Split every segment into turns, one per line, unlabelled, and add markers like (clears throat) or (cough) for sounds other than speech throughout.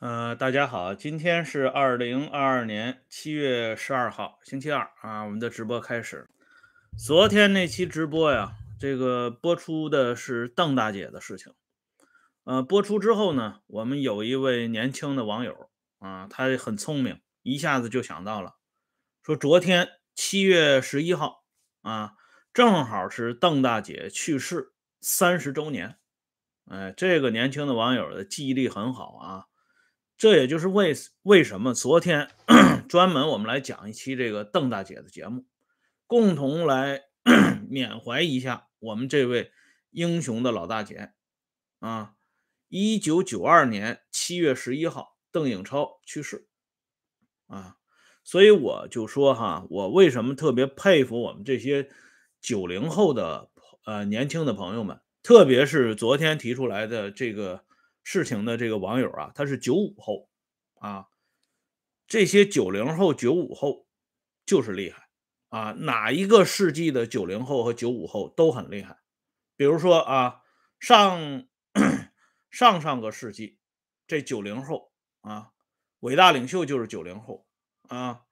呃，大家好，今天是二零二二年七月十二号，星期二啊。我们的直播开始。昨天那期直播呀，这个播出的是邓大姐的事情。呃，播出之后呢，我们有一位年轻的网友啊，他很聪明，一下子就想到了，说昨天七月十一号啊，正好是邓大姐去世三十周年。哎，这个年轻的网友的记忆力很好啊。这也就是为为什么昨天 (clears throat) 专门我们来讲一期这个邓大姐的节目，共同来 (clears throat) 缅怀一下我们这位英雄的老大姐啊！一九九二年七月十一号，邓颖超去世啊！所以我就说哈，我为什么特别佩服我们这些九零后的呃年轻的朋友们，特别是昨天提出来的这个。事情的这个网友啊，他是九五后啊，这些九零后、九五后就是厉害啊！哪一个世纪的九零后和九五后都很厉害？比如说啊，上 (clears throat) 上上个世纪这九零后啊，伟大领袖就是九零后啊，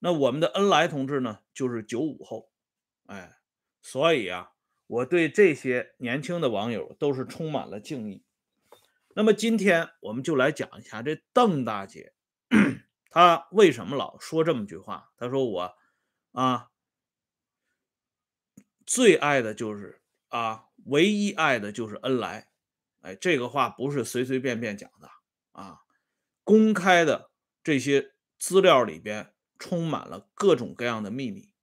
那我们的恩来同志呢，就是九五后，哎，所以啊，我对这些年轻的网友都是充满了敬意。那么今天我们就来讲一下这邓大姐，(clears throat) 她为什么老说这么句话？她说我啊最爱的就是啊唯一爱的就是恩来。哎，这个话不是随随便便讲的啊。公开的这些资料里边充满了各种各样的秘密。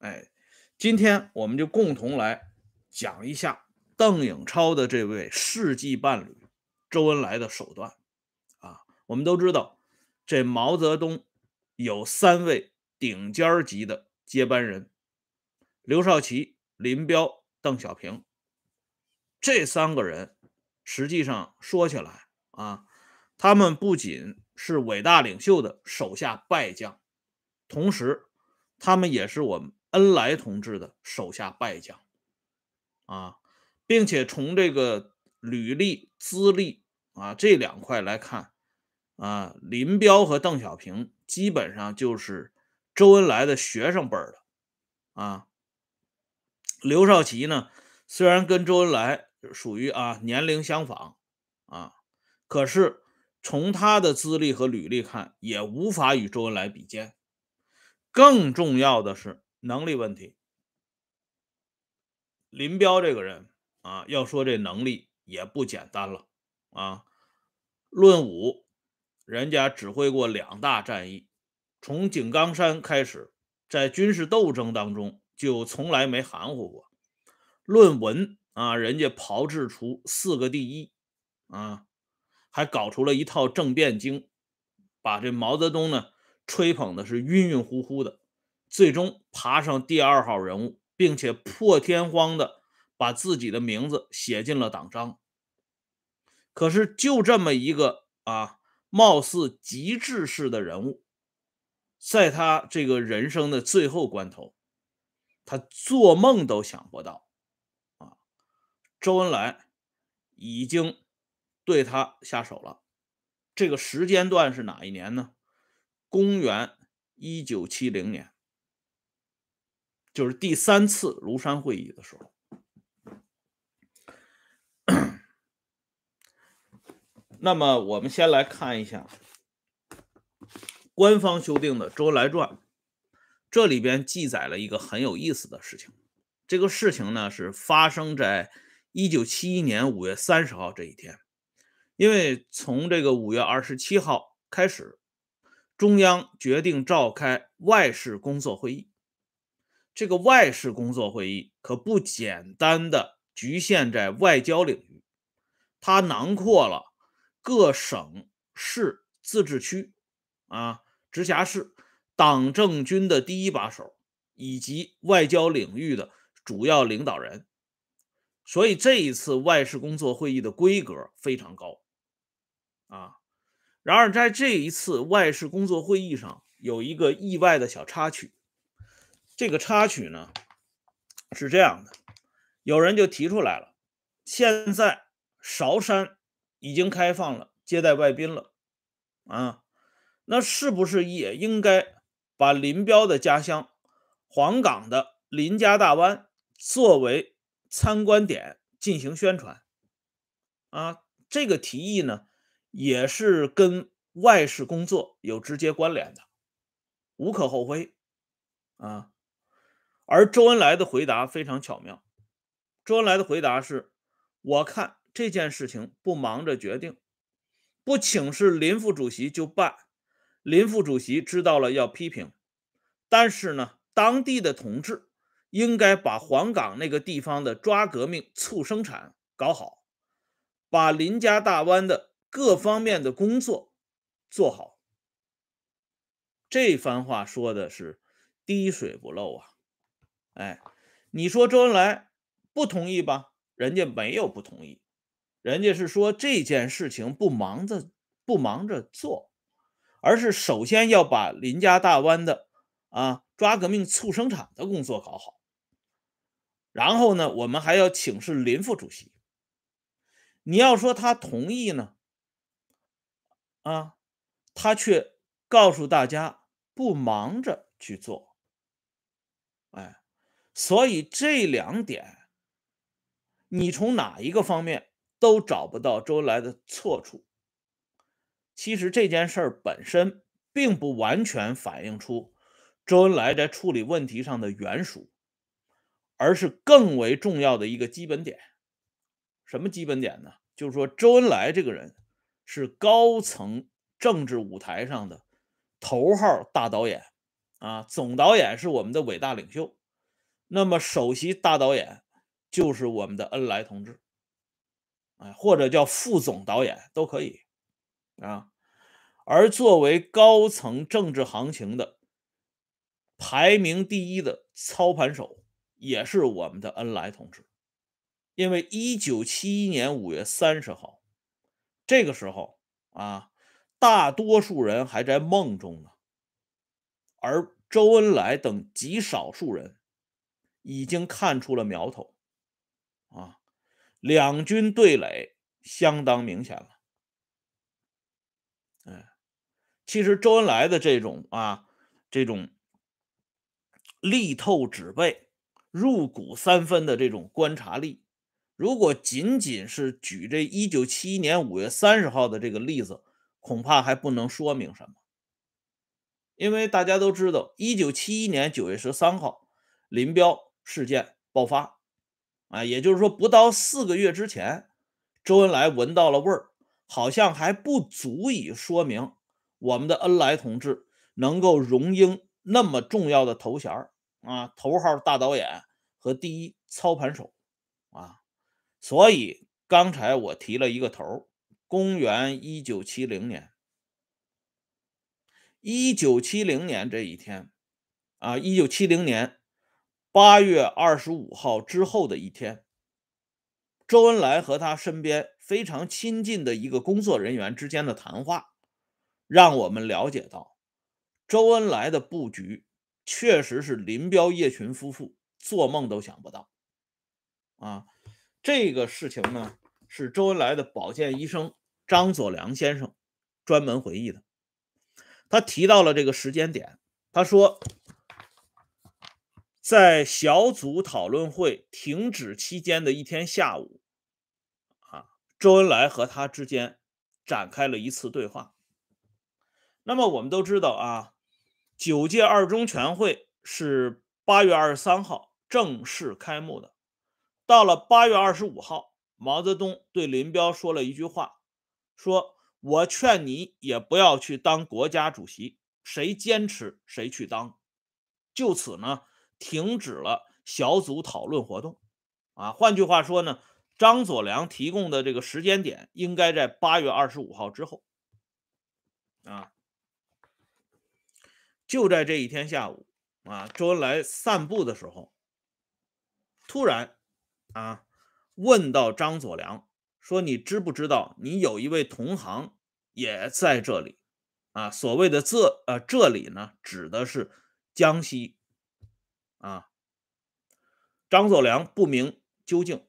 哎，今天我们就共同来讲一下邓颖超的这位世纪伴侣。周恩来的手段，啊，我们都知道，这毛泽东有三位顶尖儿级的接班人：刘少奇、林彪、邓小平。这三个人实际上说起来啊，他们不仅是伟大领袖的手下败将，同时他们也是我们恩来同志的手下败将，啊，并且从这个履历资历。啊，这两块来看，啊，林彪和邓小平基本上就是周恩来的学生辈儿的，啊，刘少奇呢，虽然跟周恩来属于啊年龄相仿，啊，可是从他的资历和履历看，也无法与周恩来比肩。更重要的是能力问题，林彪这个人啊，要说这能力也不简单了。啊，论武，人家指挥过两大战役，从井冈山开始，在军事斗争当中就从来没含糊过。论文啊，人家炮制出四个第一，啊，还搞出了一套政变经，把这毛泽东呢吹捧的是晕晕乎乎的，最终爬上第二号人物，并且破天荒的把自己的名字写进了党章。可是就这么一个啊，貌似极致式的人物，在他这个人生的最后关头，他做梦都想不到啊，周恩来已经对他下手了。这个时间段是哪一年呢？公元一九七零年，就是第三次庐山会议的时候。那么，我们先来看一下官方修订的《周恩来传》，这里边记载了一个很有意思的事情。这个事情呢，是发生在一九七一年五月三十号这一天。因为从这个五月二十七号开始，中央决定召开外事工作会议。这个外事工作会议可不简单的局限在外交领域，它囊括了。各省、市、自治区、啊，直辖市，党政军的第一把手，以及外交领域的主要领导人，所以这一次外事工作会议的规格非常高，啊。然而，在这一次外事工作会议上，有一个意外的小插曲。这个插曲呢，是这样的，有人就提出来了，现在韶山。已经开放了，接待外宾了，啊，那是不是也应该把林彪的家乡黄冈的林家大湾作为参观点进行宣传？啊，这个提议呢，也是跟外事工作有直接关联的，无可厚非，啊，而周恩来的回答非常巧妙，周恩来的回答是：我看。这件事情不忙着决定，不请示林副主席就办，林副主席知道了要批评，但是呢，当地的同志应该把黄冈那个地方的抓革命促生产搞好，把林家大湾的各方面的工作做好。这番话说的是滴水不漏啊！哎，你说周恩来不同意吧？人家没有不同意。人家是说这件事情不忙着不忙着做，而是首先要把林家大湾的啊抓革命促生产的工作搞好，然后呢，我们还要请示林副主席。你要说他同意呢，啊，他却告诉大家不忙着去做。哎，所以这两点，你从哪一个方面？都找不到周恩来的错处。其实这件事儿本身并不完全反映出周恩来在处理问题上的原属，而是更为重要的一个基本点。什么基本点呢？就是说周恩来这个人是高层政治舞台上的头号大导演啊，总导演是我们的伟大领袖，那么首席大导演就是我们的恩来同志。或者叫副总导演都可以，啊，而作为高层政治行情的排名第一的操盘手，也是我们的恩来同志，因为一九七一年五月三十号，这个时候啊，大多数人还在梦中呢，而周恩来等极少数人已经看出了苗头，啊。两军对垒相当明显了，嗯，其实周恩来的这种啊，这种力透纸背、入骨三分的这种观察力，如果仅仅是举这一九七一年五月三十号的这个例子，恐怕还不能说明什么，因为大家都知道，一九七一年九月十三号，林彪事件爆发。啊，也就是说，不到四个月之前，周恩来闻到了味儿，好像还不足以说明我们的恩来同志能够荣膺那么重要的头衔啊，头号大导演和第一操盘手啊。所以刚才我提了一个头公元一九七零年，一九七零年这一天啊，一九七零年。八月二十五号之后的一天，周恩来和他身边非常亲近的一个工作人员之间的谈话，让我们了解到，周恩来的布局确实是林彪叶群夫妇做梦都想不到。啊，这个事情呢，是周恩来的保健医生张佐良先生专门回忆的，他提到了这个时间点，他说。在小组讨论会停止期间的一天下午，啊，周恩来和他之间展开了一次对话。那么我们都知道啊，九届二中全会是八月二十三号正式开幕的。到了八月二十五号，毛泽东对林彪说了一句话，说：“我劝你也不要去当国家主席，谁坚持谁去当。”就此呢。停止了小组讨论活动，啊，换句话说呢，张佐良提供的这个时间点应该在八月二十五号之后，啊，就在这一天下午，啊，周恩来散步的时候，突然，啊，问到张佐良说：“你知不知道，你有一位同行也在这里？啊，所谓的这呃这里呢，指的是江西。”啊，张作良不明究竟，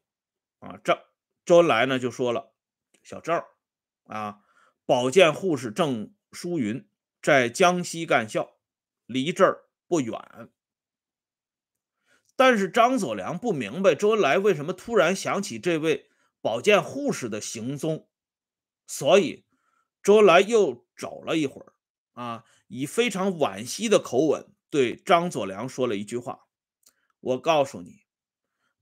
啊，张周恩来呢就说了，小赵，啊，保健护士郑淑云在江西干校，离这儿不远。但是张作良不明白周恩来为什么突然想起这位保健护士的行踪，所以周恩来又找了一会儿，啊，以非常惋惜的口吻。对张佐良说了一句话：“我告诉你，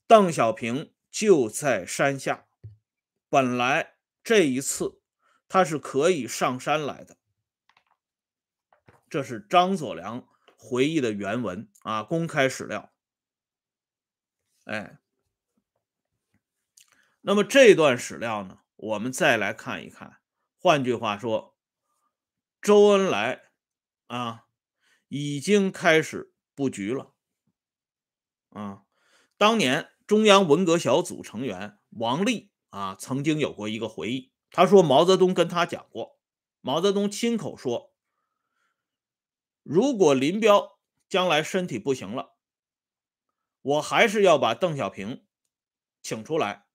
邓小平就在山下。本来这一次他是可以上山来的。”这是张佐良回忆的原文啊，公开史料。哎，那么这段史料呢，我们再来看一看。换句话说，周恩来啊。已经开始布局了，啊，当年中央文革小组成员王立啊，曾经有过一个回忆，他说毛泽东跟他讲过，毛泽东亲口说，如果林彪将来身体不行了，我还是要把邓小平请出来，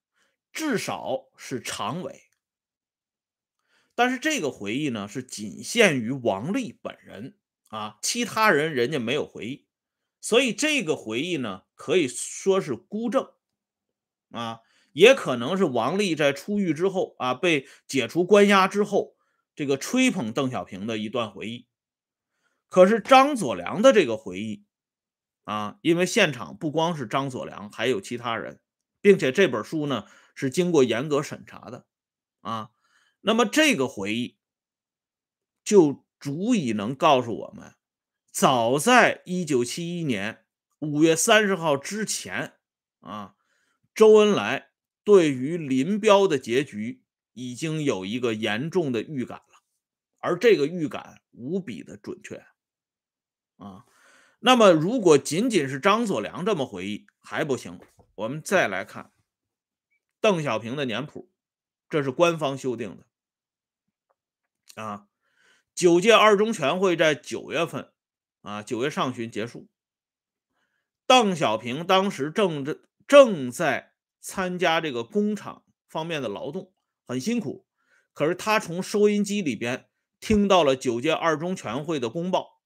至少是常委。但是这个回忆呢，是仅限于王立本人。啊，其他人人家没有回忆，所以这个回忆呢，可以说是孤证啊，也可能是王丽在出狱之后啊，被解除关押之后，这个吹捧邓小平的一段回忆。可是张佐良的这个回忆啊，因为现场不光是张佐良，还有其他人，并且这本书呢是经过严格审查的啊，那么这个回忆就。足以能告诉我们，早在一九七一年五月三十号之前啊，周恩来对于林彪的结局已经有一个严重的预感了，而这个预感无比的准确啊。那么，如果仅仅是张作良这么回忆还不行，我们再来看邓小平的年谱，这是官方修订的啊。九届二中全会在九月份，啊，九月上旬结束。邓小平当时正正正在参加这个工厂方面的劳动，很辛苦。可是他从收音机里边听到了九届二中全会的公报，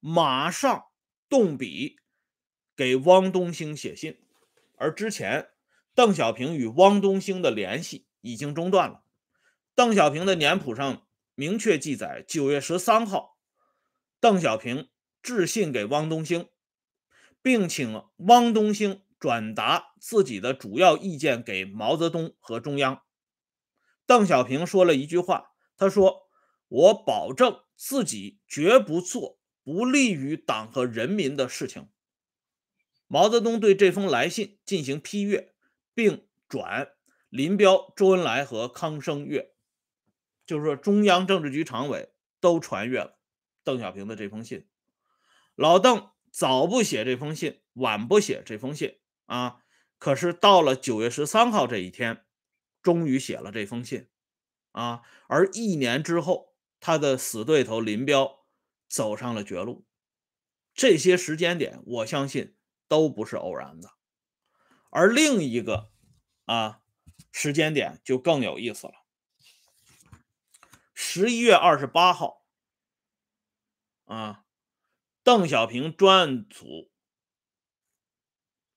马上动笔给汪东兴写信。而之前邓小平与汪东兴的联系已经中断了。邓小平的年谱上。明确记载，九月十三号，邓小平致信给汪东兴，并请汪东兴转达自己的主要意见给毛泽东和中央。邓小平说了一句话，他说：“我保证自己绝不做不利于党和人民的事情。”毛泽东对这封来信进行批阅，并转林彪、周恩来和康生阅。就是说，中央政治局常委都传阅了邓小平的这封信。老邓早不写这封信，晚不写这封信啊。可是到了九月十三号这一天，终于写了这封信啊。而一年之后，他的死对头林彪走上了绝路。这些时间点，我相信都不是偶然的。而另一个啊时间点就更有意思了。十一月二十八号，啊，邓小平专案组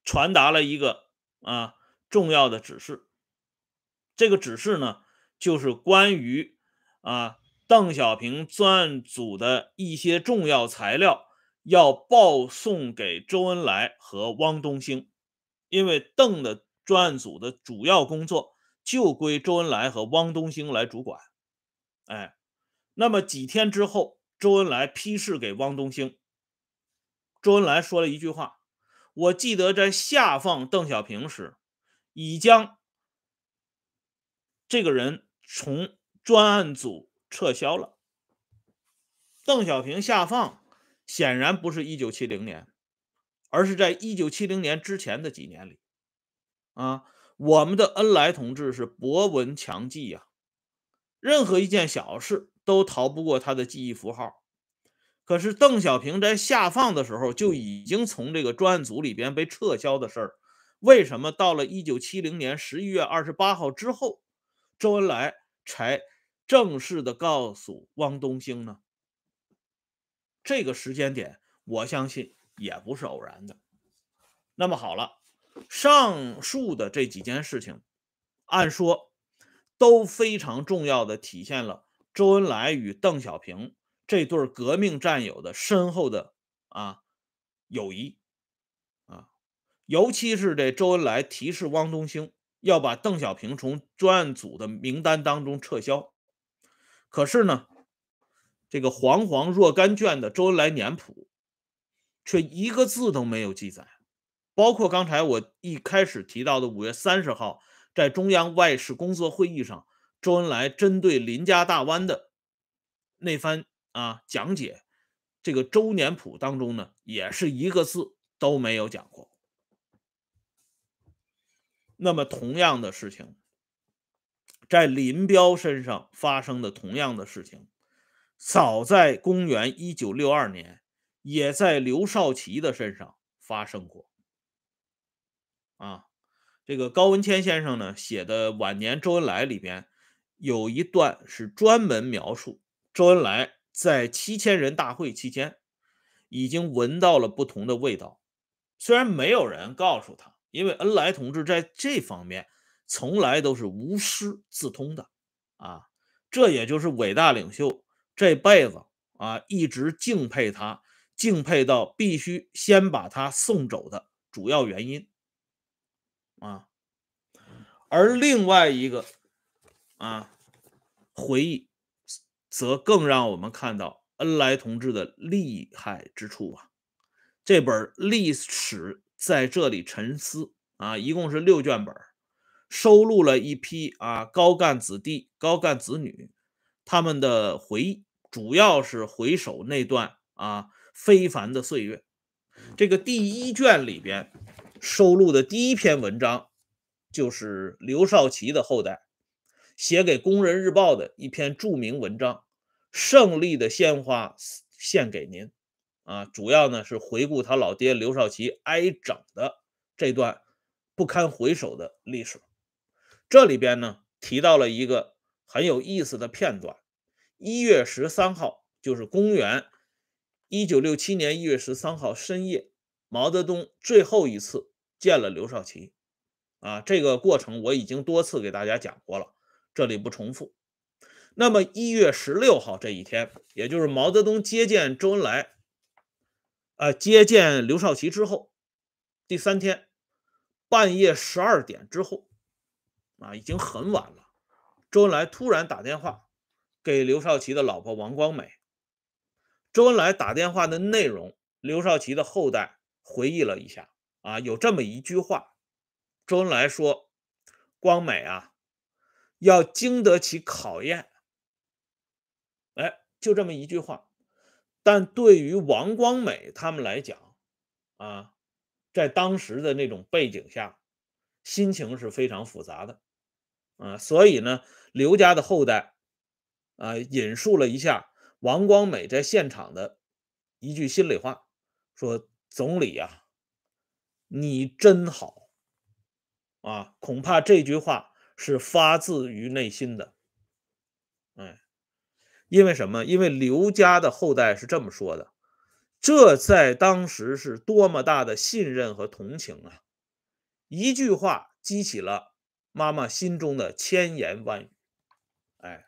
传达了一个啊重要的指示。这个指示呢，就是关于啊邓小平专案组的一些重要材料要报送给周恩来和汪东兴，因为邓的专案组的主要工作就归周恩来和汪东兴来主管。哎，那么几天之后，周恩来批示给汪东兴。周恩来说了一句话：“我记得在下放邓小平时，已将这个人从专案组撤销了。”邓小平下放显然不是一九七零年，而是在一九七零年之前的几年里。啊，我们的恩来同志是博闻强记呀。任何一件小事都逃不过他的记忆符号。可是邓小平在下放的时候就已经从这个专案组里边被撤销的事儿，为什么到了一九七零年十一月二十八号之后，周恩来才正式的告诉汪东兴呢？这个时间点，我相信也不是偶然的。那么好了，上述的这几件事情，按说。都非常重要的体现了周恩来与邓小平这对革命战友的深厚的啊友谊，啊，尤其是这周恩来提示汪东兴要把邓小平从专案组的名单当中撤销，可是呢，这个煌煌若干卷的周恩来年谱，却一个字都没有记载，包括刚才我一开始提到的五月三十号。在中央外事工作会议上，周恩来针对林家大湾的那番啊讲解，这个周年谱当中呢，也是一个字都没有讲过。那么同样的事情，在林彪身上发生的同样的事情，早在公元一九六二年，也在刘少奇的身上发生过。啊。这个高文谦先生呢写的《晚年周恩来》里边，有一段是专门描述周恩来在七千人大会期间，已经闻到了不同的味道，虽然没有人告诉他，因为恩来同志在这方面从来都是无师自通的，啊，这也就是伟大领袖这辈子啊一直敬佩他，敬佩到必须先把他送走的主要原因。啊，而另外一个啊回忆，则更让我们看到恩来同志的厉害之处啊。这本历史在这里沉思啊，一共是六卷本，收录了一批啊高干子弟、高干子女他们的回忆，主要是回首那段啊非凡的岁月。这个第一卷里边。收录的第一篇文章，就是刘少奇的后代写给《工人日报》的一篇著名文章《胜利的鲜花献给您》啊，主要呢是回顾他老爹刘少奇挨整的这段不堪回首的历史。这里边呢提到了一个很有意思的片段：一月十三号，就是公元一九六七年一月十三号深夜。毛泽东最后一次见了刘少奇，啊，这个过程我已经多次给大家讲过了，这里不重复。那么一月十六号这一天，也就是毛泽东接见周恩来，啊，接见刘少奇之后，第三天半夜十二点之后，啊，已经很晚了，周恩来突然打电话给刘少奇的老婆王光美。周恩来打电话的内容，刘少奇的后代。回忆了一下啊，有这么一句话，周恩来说：“光美啊，要经得起考验。”哎，就这么一句话。但对于王光美他们来讲啊，在当时的那种背景下，心情是非常复杂的啊。所以呢，刘家的后代啊，引述了一下王光美在现场的一句心里话，说。总理呀，你真好啊！恐怕这句话是发自于内心的。哎，因为什么？因为刘家的后代是这么说的。这在当时是多么大的信任和同情啊！一句话激起了妈妈心中的千言万语。哎，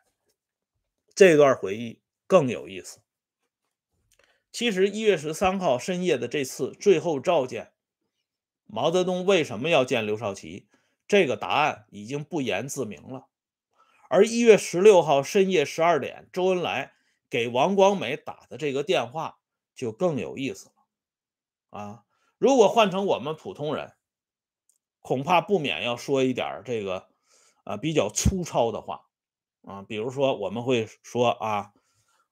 这段回忆更有意思。其实一月十三号深夜的这次最后召见，毛泽东为什么要见刘少奇？这个答案已经不言自明了。而一月十六号深夜十二点，周恩来给王光美打的这个电话就更有意思了。啊，如果换成我们普通人，恐怕不免要说一点这个啊比较粗糙的话啊，比如说我们会说啊，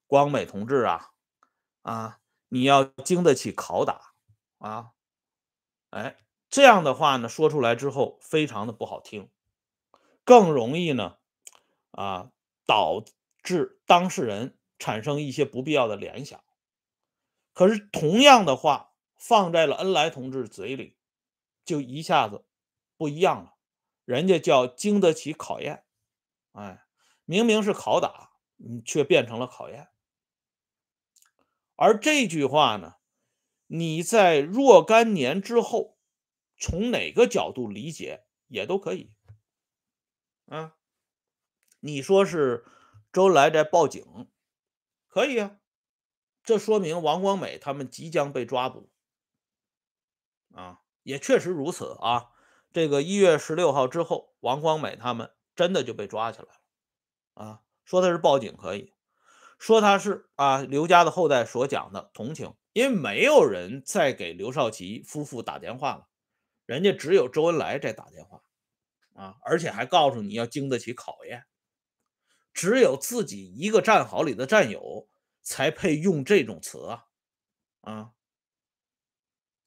光美同志啊。啊，你要经得起拷打啊！哎，这样的话呢，说出来之后非常的不好听，更容易呢，啊，导致当事人产生一些不必要的联想。可是同样的话放在了恩来同志嘴里，就一下子不一样了。人家叫经得起考验，哎，明明是拷打，你却变成了考验。而这句话呢，你在若干年之后，从哪个角度理解也都可以。啊，你说是周恩来在报警，可以啊，这说明王光美他们即将被抓捕。啊，也确实如此啊。这个一月十六号之后，王光美他们真的就被抓起来了。啊，说他是报警可以。说他是啊，刘家的后代所讲的同情，因为没有人再给刘少奇夫妇打电话了，人家只有周恩来在打电话，啊，而且还告诉你要经得起考验，只有自己一个战壕里的战友才配用这种词啊，啊，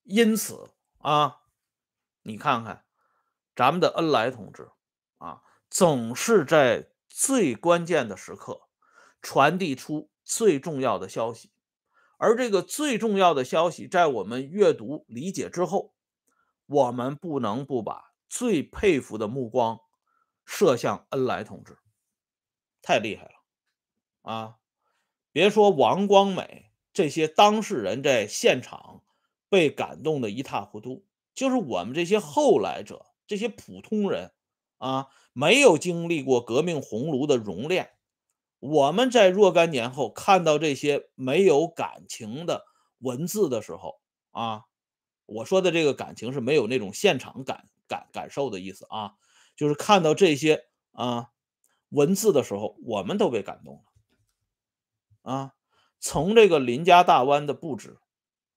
因此啊，你看看咱们的恩来同志啊，总是在最关键的时刻。传递出最重要的消息，而这个最重要的消息，在我们阅读理解之后，我们不能不把最佩服的目光射向恩来同志，太厉害了，啊！别说王光美这些当事人在现场被感动的一塌糊涂，就是我们这些后来者，这些普通人啊，没有经历过革命红炉的熔炼。我们在若干年后看到这些没有感情的文字的时候，啊，我说的这个感情是没有那种现场感感感受的意思啊，就是看到这些啊文字的时候，我们都被感动了，啊，从这个林家大湾的布置，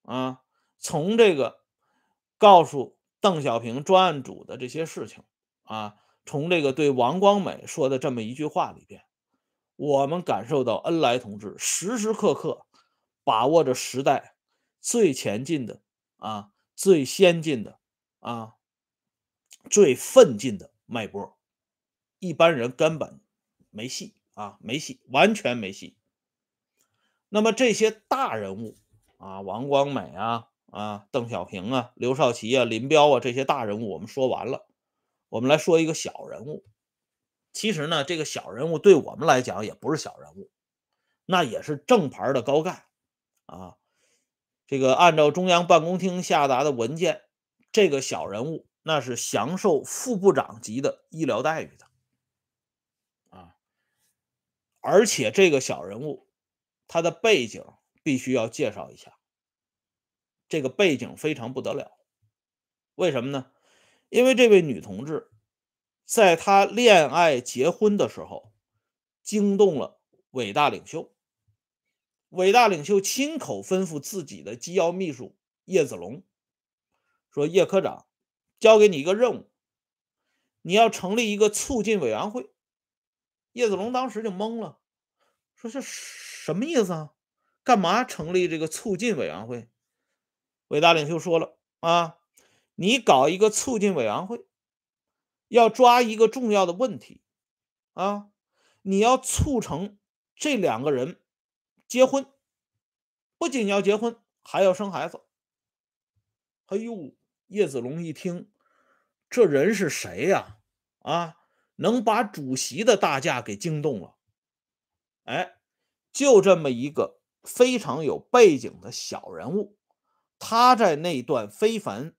啊，从这个告诉邓小平专案组的这些事情，啊，从这个对王光美说的这么一句话里边。我们感受到恩来同志时时刻刻把握着时代最前进的啊、最先进的啊、最奋进的脉搏。一般人根本没戏啊，没戏，完全没戏。那么这些大人物啊，王光美啊、啊邓小平啊、刘少奇啊、林彪啊这些大人物我们说完了，我们来说一个小人物。其实呢，这个小人物对我们来讲也不是小人物，那也是正牌的高干啊。这个按照中央办公厅下达的文件，这个小人物那是享受副部长级的医疗待遇的啊。而且这个小人物，他的背景必须要介绍一下，这个背景非常不得了。为什么呢？因为这位女同志。在他恋爱结婚的时候，惊动了伟大领袖。伟大领袖亲口吩咐自己的机要秘书叶子龙说：“叶科长，交给你一个任务，你要成立一个促进委员会。”叶子龙当时就懵了，说：“这什么意思啊？干嘛成立这个促进委员会？”伟大领袖说了：“啊，你搞一个促进委员会。”要抓一个重要的问题，啊，你要促成这两个人结婚，不仅要结婚，还要生孩子。哎呦，叶子龙一听，这人是谁呀？啊，能把主席的大驾给惊动了。哎，就这么一个非常有背景的小人物，他在那段非凡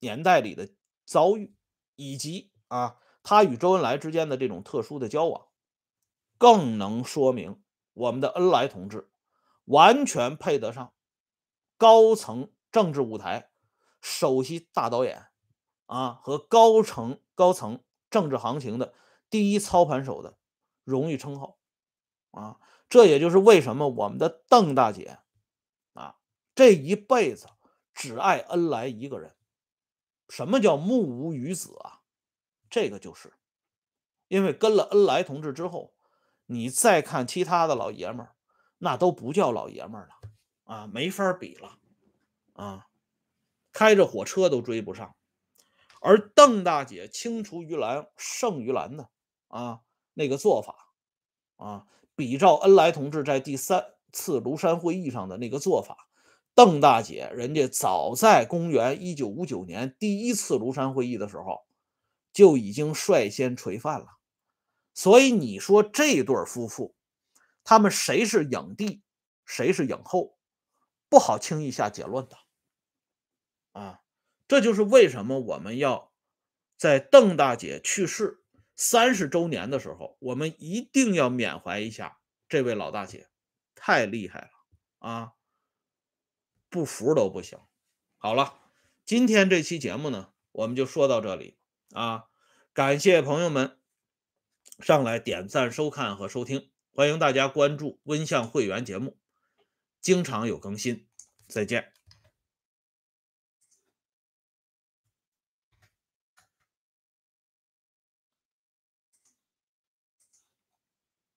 年代里的遭遇，以及。啊，他与周恩来之间的这种特殊的交往，更能说明我们的恩来同志完全配得上高层政治舞台首席大导演啊和高层高层政治行情的第一操盘手的荣誉称号啊，这也就是为什么我们的邓大姐啊这一辈子只爱恩来一个人。什么叫目无余子啊？这个就是，因为跟了恩来同志之后，你再看其他的老爷们儿，那都不叫老爷们儿了啊，没法比了啊，开着火车都追不上。而邓大姐青出于蓝胜于蓝的啊，那个做法啊，比照恩来同志在第三次庐山会议上的那个做法，邓大姐人家早在公元一九五九年第一次庐山会议的时候。就已经率先垂范了，所以你说这对夫妇，他们谁是影帝，谁是影后，不好轻易下结论的，啊，这就是为什么我们要在邓大姐去世三十周年的时候，我们一定要缅怀一下这位老大姐，太厉害了啊，不服都不行。好了，今天这期节目呢，我们就说到这里。啊，感谢朋友们上来点赞、收看和收听，欢迎大家关注温相会员节目，经常有更新。再见。